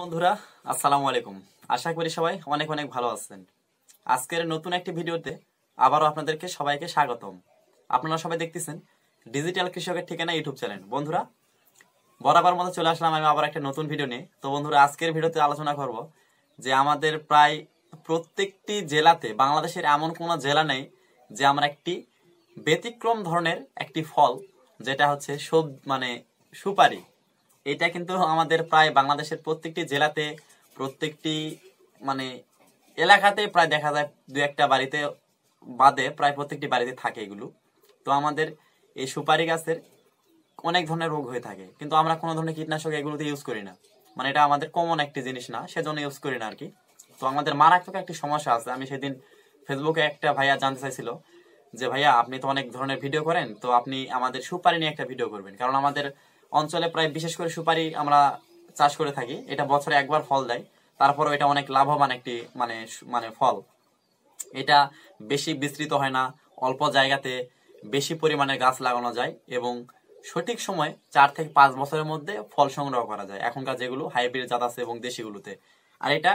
বন্ধুরা আসসালামু আলাইকুম আশা করি সবাই অনেক অনেক ভালো আছেন আজকের নতুন একটি ভিডিওতে আবারও আপনাদেরকে সবাইকে স্বাগতম আপনারা সবাই দেখতেছেন ডিজিটাল কৃষকের ঠিকানা ইউটিউব চ্যানেল বন্ধুরা বরাবর মতো চলে আসলাম আমি আবার একটা নতুন ভিডিও নিয়ে তো বন্ধুরা আজকের ভিডিওতে আলোচনা করব যে আমাদের প্রায় প্রত্যেকটি জেলাতে বাংলাদেশের এমন কোনো জেলা নেই যে আমরা একটি ব্যতিক্রম ধরনের একটি ফল যেটা হচ্ছে সব মানে সুপারি এটা কিন্তু আমাদের প্রায় বাংলাদেশের প্রত্যেকটি জেলাতে প্রত্যেকটি মানে এলাকাতে প্রায় দেখা যায় দু একটা বাড়িতে বাদে প্রায় প্রত্যেকটি বাড়িতে থাকে এগুলো তো আমাদের এই সুপারি গাছের অনেক ধরনের রোগ হয়ে থাকে কিন্তু আমরা কোনো ধরনের কীটনাশক এগুলোতে ইউজ করি না মানে এটা আমাদের কমন একটি জিনিস না সেজন্য ইউজ করি না আর কি তো আমাদের মারাত্মক একটি সমস্যা আছে আমি সেদিন ফেসবুকে একটা ভাইয়া জানতে চাইছিল যে ভাইয়া আপনি তো অনেক ধরনের ভিডিও করেন তো আপনি আমাদের সুপারি নিয়ে একটা ভিডিও করবেন কারণ আমাদের অঞ্চলে প্রায় বিশেষ করে সুপারি আমরা চাষ করে থাকি এটা বছরে একবার ফল দেয় তারপরেও এটা অনেক লাভবান একটি মানে মানে ফল এটা বেশি বিস্তৃত হয় না অল্প জায়গাতে বেশি পরিমাণে গাছ লাগানো যায় এবং সঠিক সময় চার থেকে পাঁচ বছরের মধ্যে ফল সংগ্রহ করা যায় এখনকার যেগুলো হাইব্রিড জাত আছে এবং দেশিগুলোতে আর এটা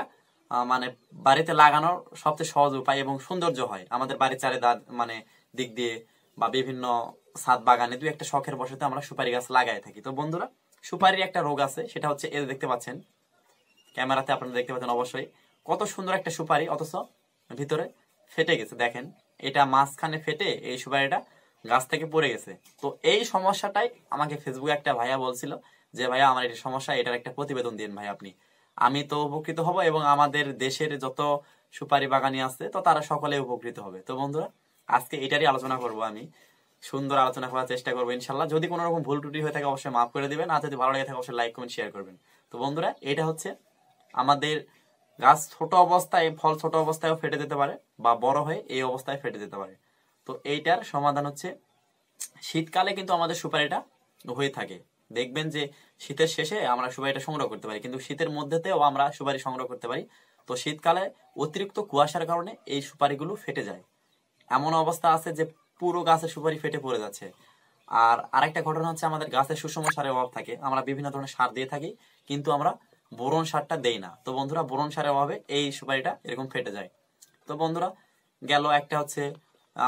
মানে বাড়িতে লাগানোর সবচেয়ে সহজ উপায় এবং সৌন্দর্য হয় আমাদের বাড়ির চারিদার মানে দিক দিয়ে বা বিভিন্ন সাত বাগানে দু একটা শখের বসতে আমরা সুপারি গাছ লাগাই থাকি তো বন্ধুরা সুপারির একটা রোগ আছে সেটা হচ্ছে এ দেখতে পাচ্ছেন ক্যামেরাতে আপনারা দেখতে পাচ্ছেন অবশ্যই কত সুন্দর একটা সুপারি অথচ ভিতরে ফেটে গেছে দেখেন এটা মাঝখানে ফেটে এই সুপারিটা গাছ থেকে পড়ে গেছে তো এই সমস্যাটাই আমাকে ফেসবুকে একটা ভাইয়া বলছিল যে ভাইয়া আমার এটা সমস্যা এটার একটা প্রতিবেদন দিন ভাই আপনি আমি তো উপকৃত হব এবং আমাদের দেশের যত সুপারি বাগানি আছে তো তারা সকলে উপকৃত হবে তো বন্ধুরা আজকে এটারই আলোচনা করব আমি সুন্দর আলোচনা করার চেষ্টা করবো ইনশাল্লাহ যদি কোনো রকম ভুল ত্রুটি হয়ে থাকে অবশ্যই মাফ করে দেবেন আর যদি ভালো লাগে থাকে অবশ্যই লাইক কমেন্ট শেয়ার করবেন তো বন্ধুরা এটা হচ্ছে আমাদের গাছ ছোট অবস্থায় ফল ছোট অবস্থায়ও ফেটে যেতে পারে বা বড় হয়ে এই অবস্থায় ফেটে যেতে পারে তো এইটার সমাধান হচ্ছে শীতকালে কিন্তু আমাদের সুপারিটা হয়ে থাকে দেখবেন যে শীতের শেষে আমরা সুপারিটা সংগ্রহ করতে পারি কিন্তু শীতের মধ্যেতেও আমরা সুপারি সংগ্রহ করতে পারি তো শীতকালে অতিরিক্ত কুয়াশার কারণে এই সুপারিগুলো ফেটে যায় এমন অবস্থা আছে যে পুরো গাছে সুপারি ফেটে পড়ে যাচ্ছে আর আরেকটা ঘটনা হচ্ছে আমাদের গাছে সুষম সারের অভাব থাকে আমরা বিভিন্ন ধরনের সার দিয়ে থাকি কিন্তু আমরা বোরন সারটা দেই না তো বন্ধুরা বোরন সারের অভাবে এই সুপারিটা এরকম ফেটে যায় তো বন্ধুরা গেল একটা হচ্ছে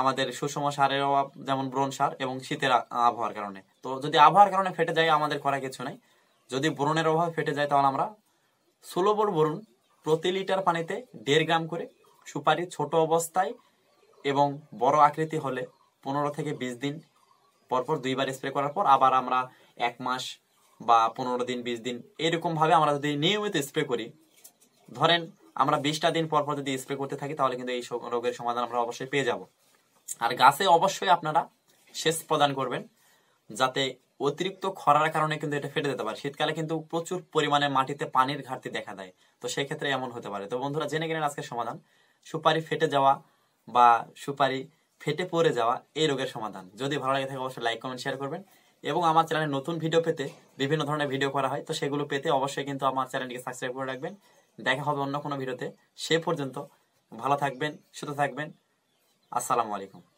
আমাদের সুষম সারের অভাব যেমন ব্রণ সার এবং শীতের আবহাওয়ার কারণে তো যদি আবহাওয়ার কারণে ফেটে যায় আমাদের করা কিছু নাই যদি ব্রণের অভাব ফেটে যায় তাহলে আমরা ষোলো বোর প্রতি লিটার পানিতে দেড় গ্রাম করে সুপারি ছোট অবস্থায় এবং বড় আকৃতি হলে পনেরো থেকে বিশ দিন পরপর দুইবার স্প্রে করার পর আবার আমরা এক মাস বা পনেরো দিন বিশ দিন এরকমভাবে আমরা যদি নিয়মিত স্প্রে করি ধরেন আমরা বিশটা দিন পরপর যদি স্প্রে করতে থাকি তাহলে কিন্তু এই রোগের সমাধান আমরা অবশ্যই পেয়ে যাব আর গাছে অবশ্যই আপনারা সেচ প্রদান করবেন যাতে অতিরিক্ত খরার কারণে কিন্তু এটা ফেটে যেতে পারে শীতকালে কিন্তু প্রচুর পরিমাণে মাটিতে পানির ঘাটতি দেখা দেয় তো সেই ক্ষেত্রে এমন হতে পারে তো বন্ধুরা জেনে গেলেন আজকের সমাধান সুপারি ফেটে যাওয়া বা সুপারি ফেটে পড়ে যাওয়া এই রোগের সমাধান যদি ভালো লাগে থাকে অবশ্যই লাইক কমেন্ট শেয়ার করবেন এবং আমার চ্যানেলে নতুন ভিডিও পেতে বিভিন্ন ধরনের ভিডিও করা হয় তো সেগুলো পেতে অবশ্যই কিন্তু আমার চ্যানেলটিকে সাবস্ক্রাইব করে রাখবেন দেখা হবে অন্য কোনো ভিডিওতে সে পর্যন্ত ভালো থাকবেন সুস্থ থাকবেন আসসালামু আলাইকুম